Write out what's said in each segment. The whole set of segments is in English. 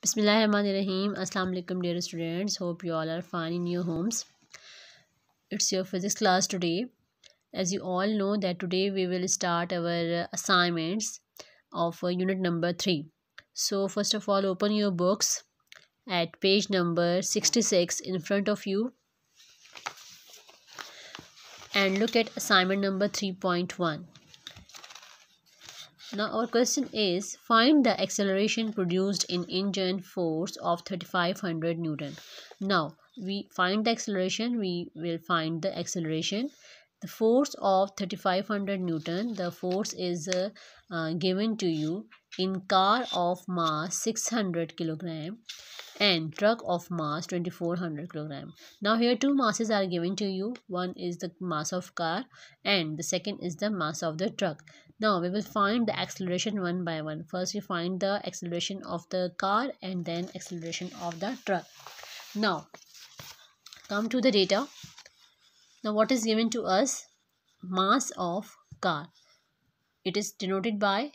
Bismillahirrahmanirrahim. Assalamu alaikum dear students. Hope you all are fine in your homes. It's your physics class today. As you all know that today we will start our assignments of uh, unit number 3. So first of all open your books at page number 66 in front of you and look at assignment number 3.1. Now our question is find the acceleration produced in engine force of 3500 Newton. Now we find the acceleration we will find the acceleration the force of 3500 newton the force is uh, uh, given to you in car of mass 600 kilogram and truck of mass 2400 kilogram now here two masses are given to you one is the mass of car and the second is the mass of the truck now we will find the acceleration one by one first we find the acceleration of the car and then acceleration of the truck now come to the data now what is given to us mass of car it is denoted by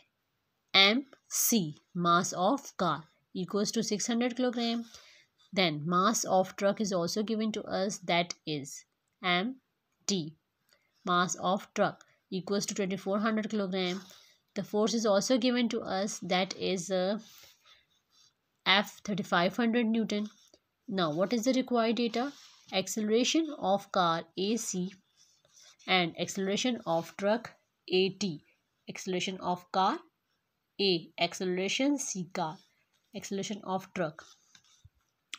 mc mass of car equals to 600 kilogram then mass of truck is also given to us that is mt mass of truck equals to 2400 kilogram the force is also given to us that is uh, f 3500 newton now what is the required data acceleration of car ac and acceleration of truck at acceleration of car a acceleration c car acceleration of truck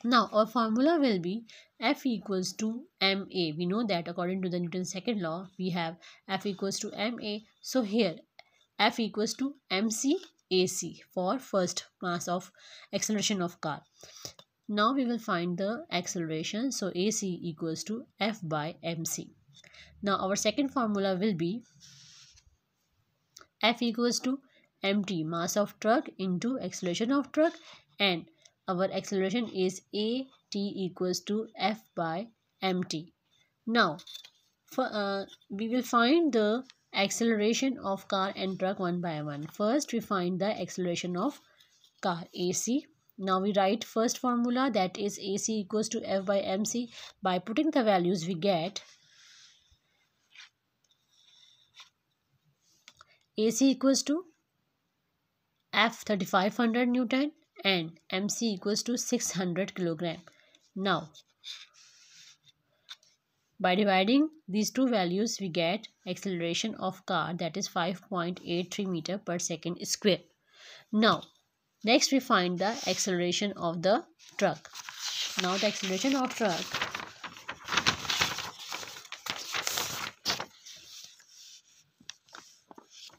now our formula will be F equals to MA. We know that according to the Newton's second law, we have F equals to MA. So here F equals to MC AC for first mass of acceleration of car. Now we will find the acceleration. So AC equals to F by MC. Now our second formula will be F equals to MT mass of truck into acceleration of truck and our acceleration is a t equals to f by mt. Now, for, uh, we will find the acceleration of car and truck one by one. First, we find the acceleration of car AC. Now we write first formula that is AC equals to F by MC. By putting the values we get AC equals to F 3500 Newton and MC equals to 600 kilogram. Now, by dividing these two values, we get acceleration of car that is 5.83 meter per second square. Now, next we find the acceleration of the truck. Now, the acceleration of truck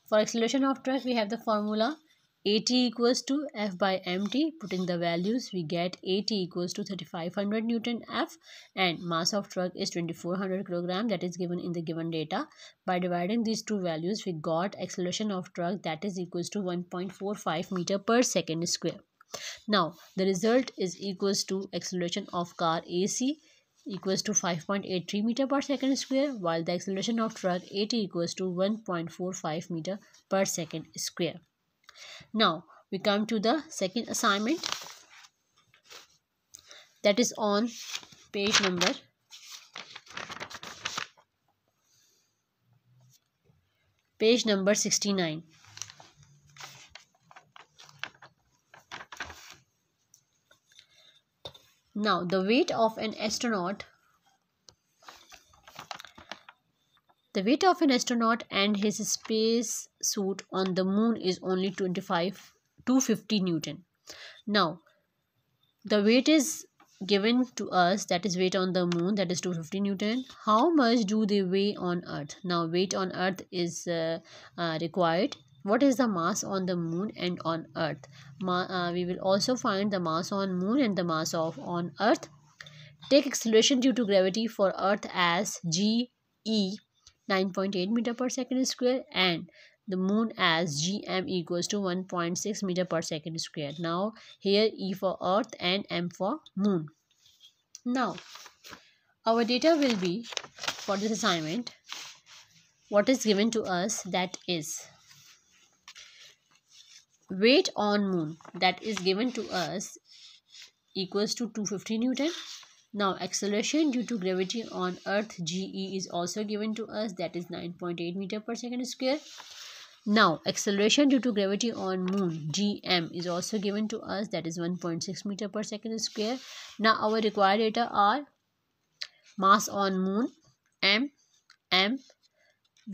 For acceleration of truck, we have the formula AT equals to F by MT. Putting the values, we get AT equals to 3500 Newton F and mass of truck is 2400 kilogram that is given in the given data. By dividing these two values, we got acceleration of truck that is equals to 1.45 meter per second square. Now, the result is equals to acceleration of car AC equals to 5.83 meter per second square while the acceleration of truck AT equals to 1.45 meter per second square now we come to the second assignment that is on page number 69. page number 69 now the weight of an astronaut The weight of an astronaut and his space suit on the moon is only 25 250 Newton. Now, the weight is given to us that is weight on the moon that is 250 newton how much do they weigh on earth now weight on earth is uh, uh, required what is the mass on the moon and on earth Ma uh, we will also find the mass on moon and the mass of on earth take acceleration due to gravity for earth as g e 9.8 meter per second square and the moon as gm equals to 1.6 meter per second square now here e for earth and m for moon now our data will be for this assignment what is given to us that is weight on moon that is given to us equals to 250 newton now acceleration due to gravity on earth GE is also given to us that is 9.8 meter per second square. Now acceleration due to gravity on moon GM is also given to us that is 1.6 meter per second square. Now our required data are mass on moon M M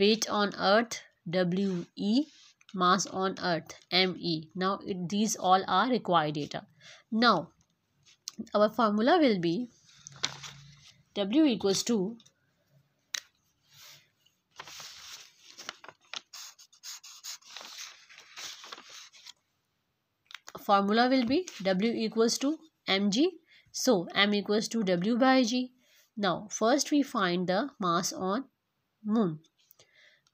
weight on earth WE mass on earth ME. Now it, these all are required data. Now our formula will be W equals to formula will be W equals to mg. So, m equals to W by g. Now, first we find the mass on moon.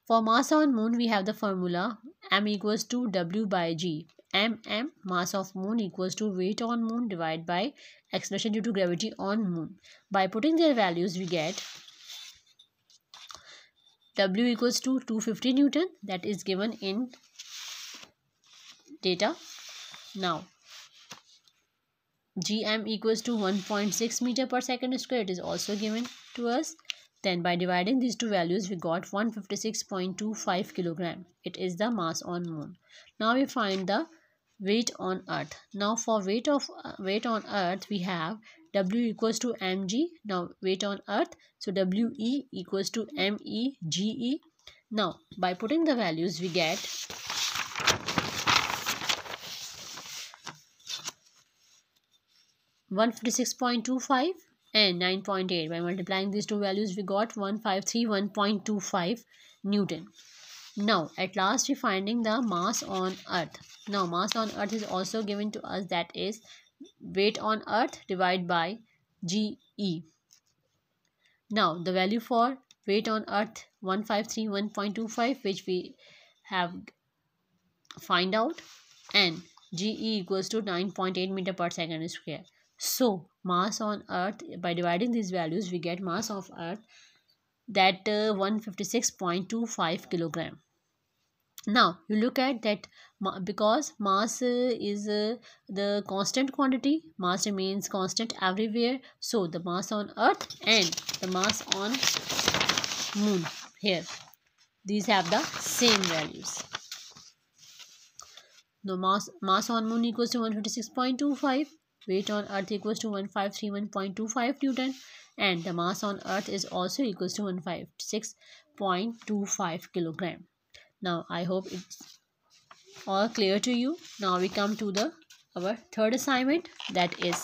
For mass on moon, we have the formula m equals to W by g mm mass of moon equals to weight on moon divided by acceleration due to gravity on moon. By putting their values we get W equals to 250 Newton that is given in data. Now gm equals to 1.6 meter per second square it is also given to us then by dividing these two values we got 156.25 kilogram it is the mass on moon now we find the weight on earth now for weight of uh, weight on earth we have w equals to mg now weight on earth so we equals to mege now by putting the values we get one fifty six point two five and 9.8 by multiplying these two values we got 1531.25 newton now at last we finding the mass on earth now mass on earth is also given to us that is weight on earth divided by ge now the value for weight on earth 1531.25 which we have find out and ge equals to 9.8 meter per second square so mass on earth by dividing these values we get mass of earth that uh, 156.25 kilogram now you look at that because mass uh, is uh, the constant quantity mass remains constant everywhere so the mass on earth and the mass on moon here these have the same values the mass mass on moon equals to 156.25 weight on earth equals to 1531.25 newton and the mass on earth is also equals to 156.25 kilogram now i hope it's all clear to you now we come to the our third assignment that is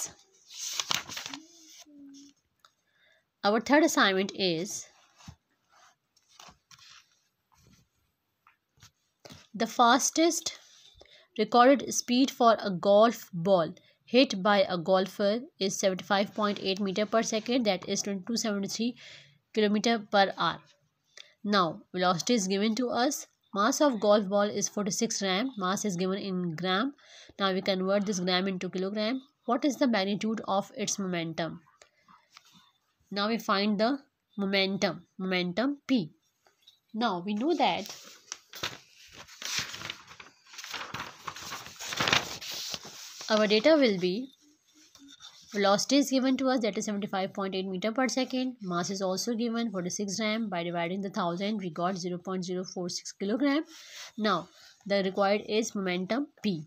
our third assignment is the fastest recorded speed for a golf ball hit by a golfer is 75.8 meter per second that is 2273 kilometer per hour now velocity is given to us Mass of golf ball is 46 gram. Mass is given in gram. Now we convert this gram into kilogram. What is the magnitude of its momentum? Now we find the momentum. Momentum P. Now we know that our data will be Velocity is given to us that is 75.8 meter per second. Mass is also given 46 gram. By dividing the thousand we got 0 0.046 kilogram. Now the required is momentum P.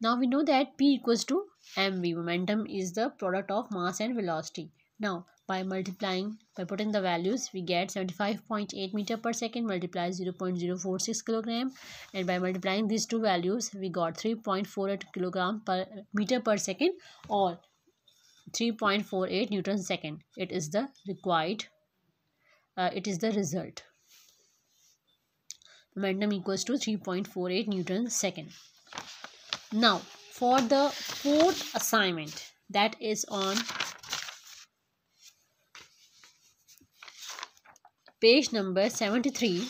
Now we know that P equals to mv. Momentum is the product of mass and velocity. Now by multiplying by putting the values we get 75.8 meter per second multiplies 0 0.046 kilogram and by multiplying these two values we got 3.48 kilogram per meter per second or 3.48 newton second it is the required uh, it is the result momentum equals to 3.48 newton second now for the fourth assignment that is on page number 73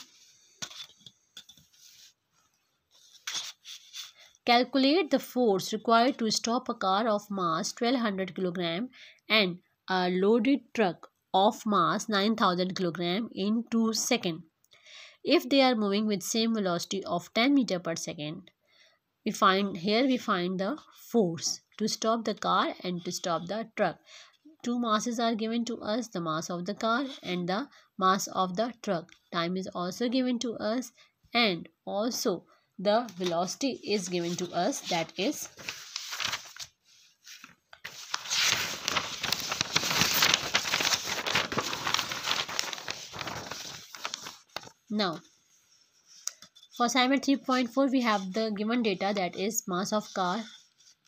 Calculate the force required to stop a car of mass 1200 kg and a loaded truck of mass 9000 kg in 2 seconds if they are moving with same velocity of 10 meter per second. We find here we find the force to stop the car and to stop the truck. Two masses are given to us, the mass of the car and the mass of the truck. Time is also given to us and also the velocity is given to us that is now for assignment 3.4 we have the given data that is mass of car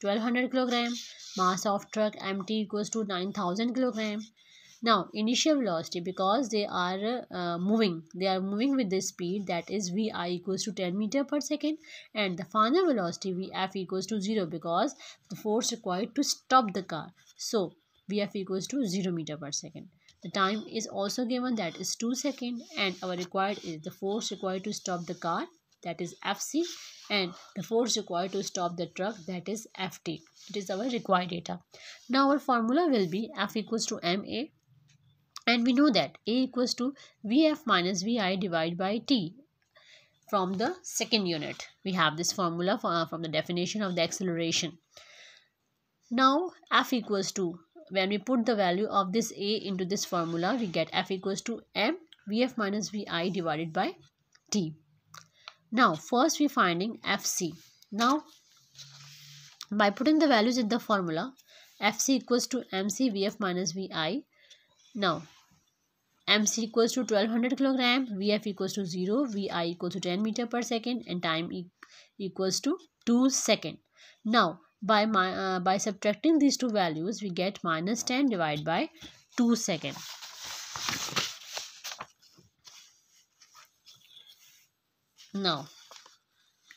1200 kilogram mass of truck mt equals to 9000 kilogram now initial velocity because they are uh, moving they are moving with the speed that is vi equals to 10 meter per second and the final velocity vf equals to 0 because the force required to stop the car so vf equals to 0 meter per second the time is also given that is 2 second and our required is the force required to stop the car that is FC and the force required to stop the truck that is FT. It is our required data. Now our formula will be F equals to MA and we know that A equals to Vf minus Vi divided by T from the second unit. We have this formula for, uh, from the definition of the acceleration. Now F equals to, when we put the value of this A into this formula, we get F equals to M Vf minus Vi divided by T. Now first we finding Fc. Now by putting the values in the formula, Fc equals to Mc Vf minus Vi now, MC equals to 1200 kilogram, VF equals to 0, VI equals to 10 meter per second and time e equals to 2 second. Now, by, my, uh, by subtracting these two values, we get minus 10 divided by 2 second. Now,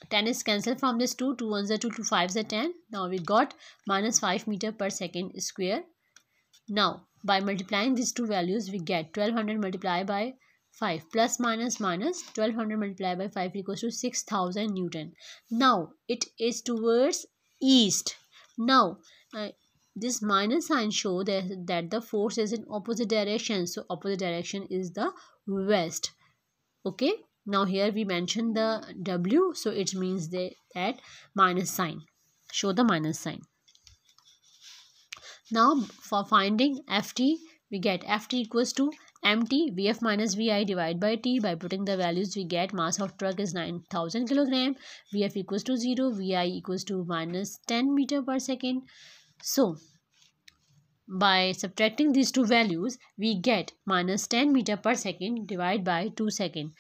10 is cancelled from this 2, 2 ones are 2, 2 fives are 10. Now, we got minus 5 meter per second square. Now, by multiplying these two values, we get 1200 multiplied by 5 plus minus minus 1200 multiplied by 5 equals to 6000 Newton. Now, it is towards east. Now, uh, this minus sign show that, that the force is in opposite direction. So, opposite direction is the west. Okay. Now, here we mention the W. So, it means the that minus sign. Show the minus sign. Now for finding ft we get ft equals to mt vf minus vi divided by t by putting the values we get mass of truck is 9000 kilogram vf equals to 0 vi equals to minus 10 meter per second so by subtracting these two values we get minus 10 meter per second divided by 2 second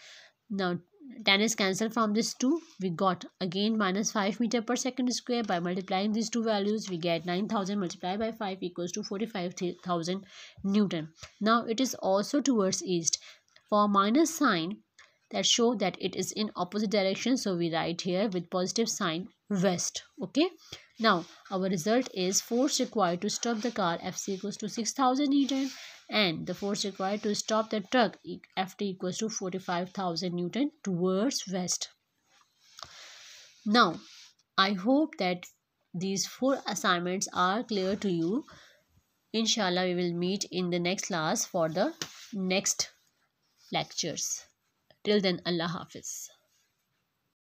now 10 is cancelled from this 2 we got again minus 5 meter per second square by multiplying these two values we get 9000 multiplied by 5 equals to 45000 newton now it is also towards east for minus sign that show that it is in opposite direction so we write here with positive sign west okay now our result is force required to stop the car fc equals to 6000 newton and the force required to stop the truck Ft equals to 45,000 Newton towards west. Now, I hope that these four assignments are clear to you. Inshallah, we will meet in the next class for the next lectures. Till then, Allah Hafiz.